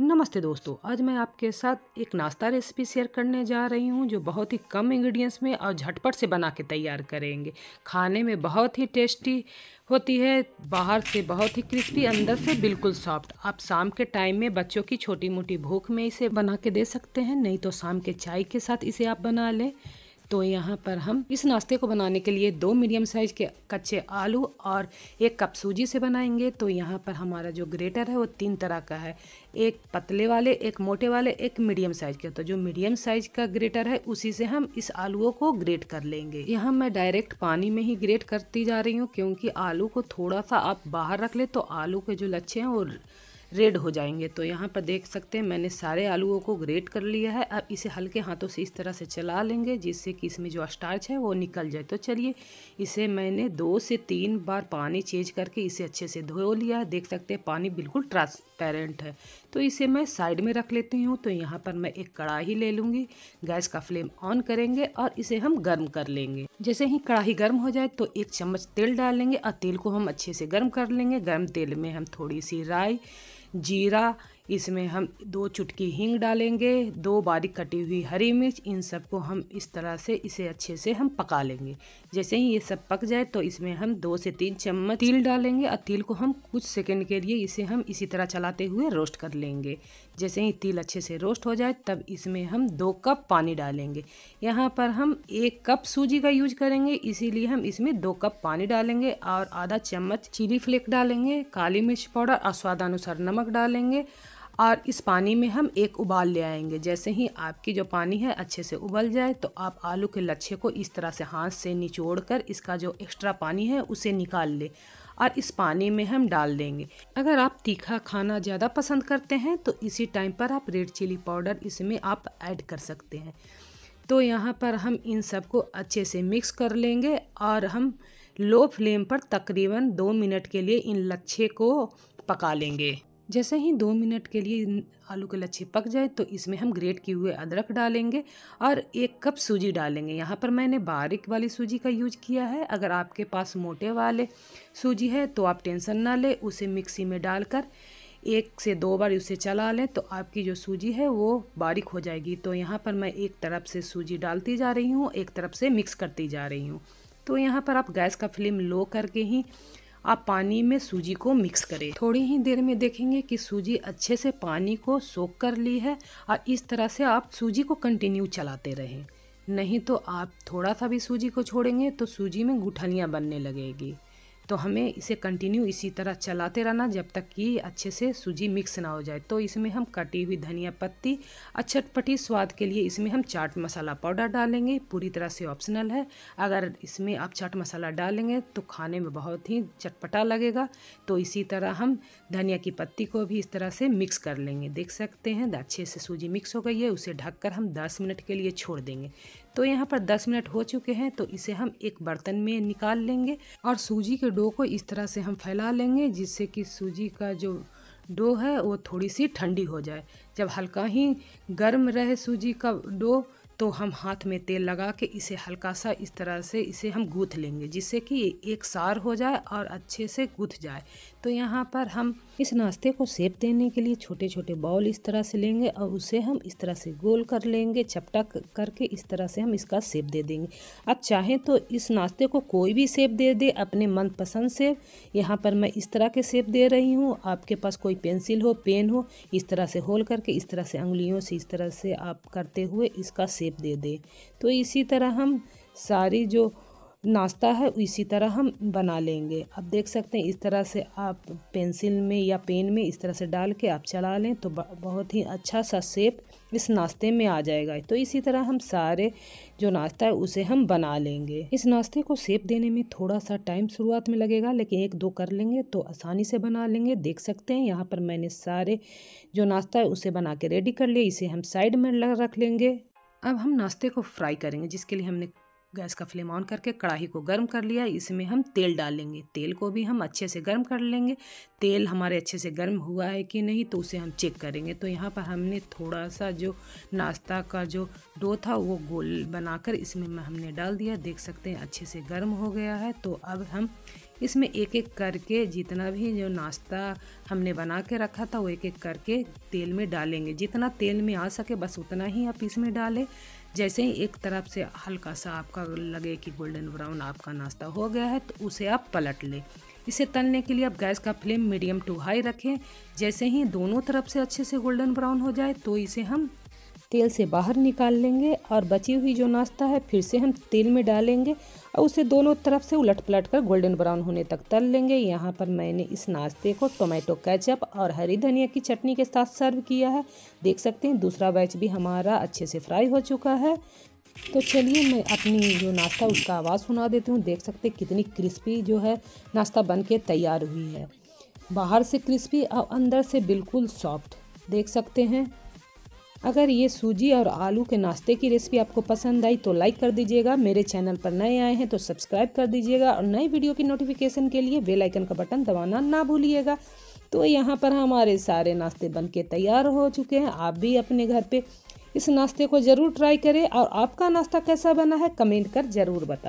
नमस्ते दोस्तों आज मैं आपके साथ एक नाश्ता रेसिपी शेयर करने जा रही हूँ जो बहुत ही कम इंग्रेडिएंट्स में और झटपट से बना के तैयार करेंगे खाने में बहुत ही टेस्टी होती है बाहर से बहुत ही क्रिस्पी अंदर से बिल्कुल सॉफ्ट आप शाम के टाइम में बच्चों की छोटी मोटी भूख में इसे बना के दे सकते हैं नहीं तो शाम के चाय के साथ इसे आप बना लें तो यहाँ पर हम इस नाश्ते को बनाने के लिए दो मीडियम साइज के कच्चे आलू और एक कप सूजी से बनाएंगे तो यहाँ पर हमारा जो ग्रेटर है वो तीन तरह का है एक पतले वाले एक मोटे वाले एक मीडियम साइज के तो जो मीडियम साइज का ग्रेटर है उसी से हम इस आलूओं को ग्रेट कर लेंगे यहाँ मैं डायरेक्ट पानी में ही ग्रेट करती जा रही हूँ क्योंकि आलू को थोड़ा सा आप बाहर रख ले तो आलू के जो लच्छे हैं वो रेड हो जाएंगे तो यहाँ पर देख सकते हैं मैंने सारे आलूओं को ग्रेट कर लिया है अब इसे हल्के हाथों से इस तरह से चला लेंगे जिससे कि इसमें जो स्टार्च है वो निकल जाए तो चलिए इसे मैंने दो से तीन बार पानी चेंज करके इसे अच्छे से धो लिया है देख सकते हैं पानी बिल्कुल ट्रांसपेरेंट है तो इसे मैं साइड में रख लेती हूँ तो यहाँ पर मैं एक कड़ाही ले लूँगी गैस का फ्लेम ऑन करेंगे और इसे हम गर्म कर लेंगे जैसे ही कढ़ाई गर्म हो जाए तो एक चम्मच तेल डालेंगे और तेल को हम अच्छे से गर्म कर लेंगे गर्म तेल में हम थोड़ी सी राई जीरा इसमें हम दो चुटकी हींग डालेंगे दो बारीक कटी हुई हरी मिर्च इन सब को हम इस तरह से इसे अच्छे से हम पका लेंगे जैसे ही ये सब पक जाए तो इसमें हम दो से तीन चम्मच तिल डालेंगे और तिल को हम कुछ सेकंड के लिए इसे हम इसी तरह चलाते हुए रोस्ट कर लेंगे जैसे ही तिल अच्छे से रोस्ट हो जाए तब इसमें हम दो कप पानी डालेंगे यहाँ पर हम एक कप सूजी का यूज करेंगे इसीलिए हम इसमें दो कप पानी डालेंगे और आधा चम्मच चिली फ्लेक डालेंगे काली मिर्च पाउडर और स्वादानुसार नमक डालेंगे और इस पानी में हम एक उबाल ले आएंगे जैसे ही आपकी जो पानी है अच्छे से उबल जाए तो आप आलू के लच्छे को इस तरह से हाथ से निचोड़ कर इसका जो एक्स्ट्रा पानी है उसे निकाल लें और इस पानी में हम डाल देंगे अगर आप तीखा खाना ज़्यादा पसंद करते हैं तो इसी टाइम पर आप रेड चिली पाउडर इसमें आप ऐड कर सकते हैं तो यहाँ पर हम इन सबको अच्छे से मिक्स कर लेंगे और हम लो फ्लेम पर तकरीबन दो मिनट के लिए इन लच्छे को पका लेंगे जैसे ही दो मिनट के लिए आलू के लच्छे पक जाए तो इसमें हम ग्रेट किए हुए अदरक डालेंगे और एक कप सूजी डालेंगे यहाँ पर मैंने बारिक वाली सूजी का यूज किया है अगर आपके पास मोटे वाले सूजी है तो आप टेंशन ना लें उसे मिक्सी में डालकर एक से दो बार उसे चला लें तो आपकी जो सूजी है वो बारीक हो जाएगी तो यहाँ पर मैं एक तरफ से सूजी डालती जा रही हूँ एक तरफ से मिक्स करती जा रही हूँ तो यहाँ पर आप गैस का फ्लेम लो करके ही आप पानी में सूजी को मिक्स करें थोड़ी ही देर में देखेंगे कि सूजी अच्छे से पानी को सोख कर ली है और इस तरह से आप सूजी को कंटिन्यू चलाते रहें नहीं तो आप थोड़ा सा भी सूजी को छोड़ेंगे तो सूजी में गुठलियाँ बनने लगेगी तो हमें इसे कंटिन्यू इसी तरह चलाते रहना जब तक कि अच्छे से सूजी मिक्स ना हो जाए तो इसमें हम कटी हुई धनिया पत्ती और चटपटी स्वाद के लिए इसमें हम चाट मसाला पाउडर डालेंगे पूरी तरह से ऑप्शनल है अगर इसमें आप चाट मसाला डालेंगे तो खाने में बहुत ही चटपटा लगेगा तो इसी तरह हम धनिया की पत्ती को भी इस तरह से मिक्स कर लेंगे देख सकते हैं अच्छे से सूजी मिक्स हो गई है उसे कर हम दस मिनट के लिए छोड़ देंगे तो यहाँ पर दस मिनट हो चुके हैं तो इसे हम एक बर्तन में निकाल लेंगे और सूजी के डो को इस तरह से हम फैला लेंगे जिससे कि सूजी का जो डो है वो थोड़ी सी ठंडी हो जाए जब हल्का ही गर्म रहे सूजी का डो तो हम हाथ में तेल लगा के इसे हल्का सा इस तरह से इसे हम गूँथ लेंगे जिससे कि एक सार हो जाए और अच्छे से गूँथ जाए तो यहाँ पर हम इस नाश्ते को सेप देने के लिए छोटे छोटे बाउल इस तरह से लेंगे और उसे हम इस तरह से गोल कर लेंगे चपटा करके इस तरह से हम इसका सेप दे देंगे आप चाहें तो इस नाश्ते को कोई भी सेप दे दे अपने मनपसंद सेप यहाँ पर मैं इस तरह के सेप दे रही हूँ आपके पास कोई पेंसिल हो पेन हो इस तरह से होल करके इस तरह से उंगलियों से इस तरह से आप करते हुए इसका सेप शेप दे दे तो इसी तरह हम सारी जो नाश्ता है इसी तरह हम बना लेंगे आप देख सकते हैं इस तरह से आप पेंसिल में या पेन में इस तरह से डाल के आप चला लें तो बहुत ही अच्छा सा सेप इस नाश्ते में आ जाएगा तो इसी तरह हम सारे जो नाश्ता है उसे हम बना लेंगे इस नाश्ते को सेप देने में थोड़ा सा टाइम शुरुआत में लगेगा लेकिन एक दो कर लेंगे तो आसानी से बना लेंगे देख सकते हैं यहाँ पर मैंने सारे जो नाश्ता है उसे बना के रेडी कर लिया इसे हम साइड में रख लेंगे अब हम नाश्ते को फ्राई करेंगे जिसके लिए हमने गैस का फ्लेम ऑन करके कढ़ाई को गर्म कर लिया इसमें हम तेल डालेंगे तेल को भी हम अच्छे से गर्म कर लेंगे तेल हमारे अच्छे से गर्म हुआ है कि नहीं तो उसे हम चेक करेंगे तो यहाँ पर हमने थोड़ा सा जो नाश्ता का जो डो था वो गोल बनाकर इसमें हमने डाल दिया देख सकते हैं अच्छे से गर्म हो गया है तो अब हम इसमें एक एक करके जितना भी जो नाश्ता हमने बना के रखा था वो एक एक करके तेल में डालेंगे जितना तेल में आ सके बस उतना ही आप इसमें डालें जैसे ही एक तरफ से हल्का सा आपका लगे कि गोल्डन ब्राउन आपका नाश्ता हो गया है तो उसे आप पलट लें इसे तलने के लिए आप गैस का फ्लेम मीडियम टू हाई रखें जैसे ही दोनों तरफ से अच्छे से गोल्डन ब्राउन हो जाए तो इसे हम तेल से बाहर निकाल लेंगे और बची हुई जो नाश्ता है फिर से हम तेल में डालेंगे और उसे दोनों तरफ से उलट पलट कर गोल्डन ब्राउन होने तक तल लेंगे यहाँ पर मैंने इस नाश्ते को टोमेटो केचप और हरी धनिया की चटनी के साथ सर्व किया है देख सकते हैं दूसरा बैच भी हमारा अच्छे से फ्राई हो चुका है तो चलिए मैं अपनी जो नाश्ता उसका आवाज़ सुना देती हूँ देख सकते कितनी क्रिस्पी जो है नाश्ता बन के तैयार हुई है बाहर से क्रिस्पी और अंदर से बिल्कुल सॉफ्ट देख सकते हैं अगर ये सूजी और आलू के नाश्ते की रेसिपी आपको पसंद आई तो लाइक कर दीजिएगा मेरे चैनल पर नए आए हैं तो सब्सक्राइब कर दीजिएगा और नए वीडियो की नोटिफिकेशन के लिए बेल आइकन का बटन दबाना ना भूलिएगा तो यहाँ पर हमारे सारे नाश्ते बनके तैयार हो चुके हैं आप भी अपने घर पे इस नाश्ते को ज़रूर ट्राई करें और आपका नाश्ता कैसा बना है कमेंट कर ज़रूर बताएं